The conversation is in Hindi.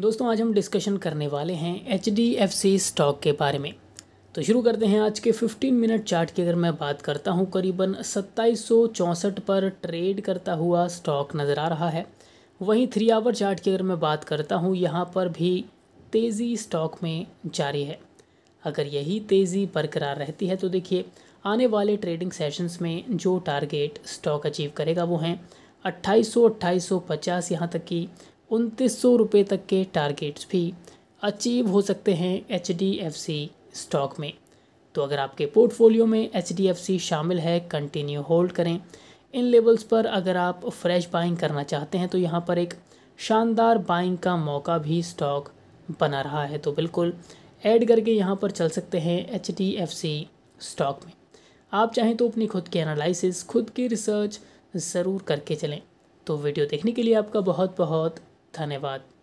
दोस्तों आज हम डिस्कशन करने वाले हैं H D F C stock के बारे में तो शुरू करते हैं आज के 15 मिनट चार्ट की अगर मैं बात करता हूं करीबन सत्ताईस पर ट्रेड करता हुआ स्टॉक नज़र आ रहा है वहीं थ्री आवर चार्ट की अगर मैं बात करता हूं यहां पर भी तेज़ी स्टॉक में जारी है अगर यही तेज़ी बरकरार रहती है तो देखिए आने वाले ट्रेडिंग सेशंस में जो टारगेट स्टॉक अचीव करेगा वो हैं अट्ठाईस सौ यहाँ तक की उनतीस सौ रुपये तक के टारगेट्स भी अचीव हो सकते हैं H D F C stock में तो अगर आपके पोर्टफोलियो में एच डी एफ सी शामिल है कंटिन्यू होल्ड करें इन लेवल्स पर अगर आप फ्रेश बाइंग करना चाहते हैं तो यहाँ पर एक शानदार बाइंग का मौका भी स्टॉक बना रहा है तो बिल्कुल ऐड करके यहाँ पर चल सकते हैं H D F C stock में आप चाहें तो अपनी खुद की एनालिसिस खुद की रिसर्च ज़रूर करके चलें तो वीडियो देखने के लिए आपका बहुत बहुत धन्यवाद